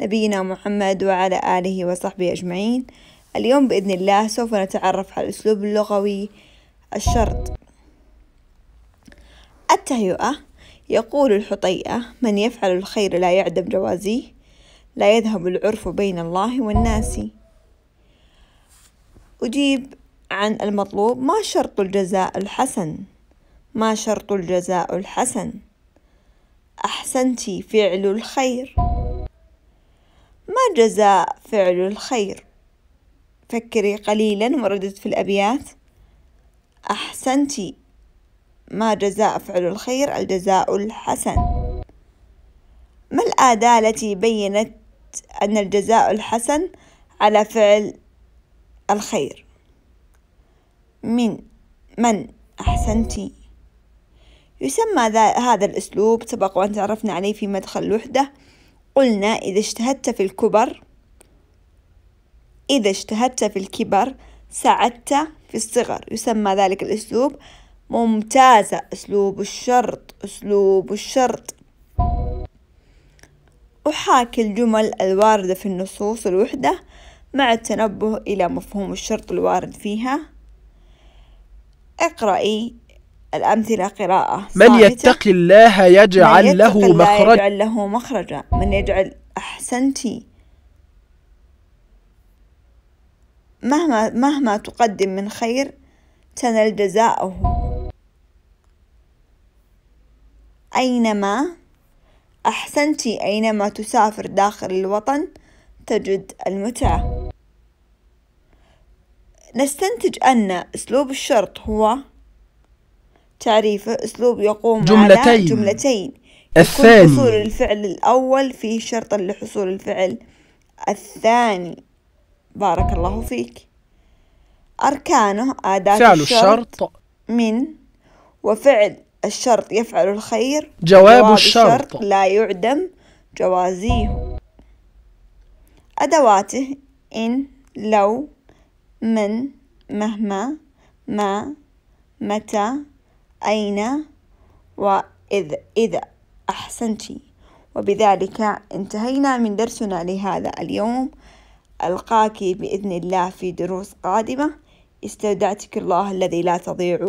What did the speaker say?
نبينا محمد وعلى آله وصحبه أجمعين اليوم بإذن الله سوف نتعرف على الأسلوب اللغوي الشرط التهيؤة يقول الحطيئة من يفعل الخير لا يعدم جوازيه لا يذهب العرف بين الله والناس أجيب عن المطلوب ما شرط الجزاء الحسن ما شرط الجزاء الحسن أحسنت فعل الخير جزاء فعل الخير فكري قليلا وردت في الأبيات احسنتي ما جزاء فعل الخير الجزاء الحسن ما الآداة التي بينت أن الجزاء الحسن على فعل الخير من من احسنتي يسمى هذا الأسلوب سبق وأن تعرفنا عليه في مدخل الوحدة قلنا إذا اجتهدت في الكبر إذا اجتهدت في الكبر ساعدت في الصغر يسمى ذلك الأسلوب ممتازة أسلوب الشرط أسلوب الشرط أحاكي الجمل الواردة في النصوص الوحدة مع التنبه إلى مفهوم الشرط الوارد فيها اقرأي الأمثلة قراءة من يتقي الله يجعل من له مخرج يجعل له مخرجا من يجعل أحسنتي مهما مهما تقدم من خير تنل جزاءه أينما أحسنتي أينما تسافر داخل الوطن تجد المتعة نستنتج أن أسلوب الشرط هو تعريفه أسلوب يقوم جملتين. على جملتين الثاني حصول الفعل الأول فيه شرط لحصول الفعل الثاني بارك الله فيك أركانه أداة الشرط, الشرط من وفعل الشرط يفعل الخير جواب, جواب الشرط. الشرط لا يعدم جوازيه أدواته إن لو من مهما ما متى أين وإذ إذا أحسنت وبذلك انتهينا من درسنا لهذا اليوم ألقاك بإذن الله في دروس قادمة استودعتك الله الذي لا تضيع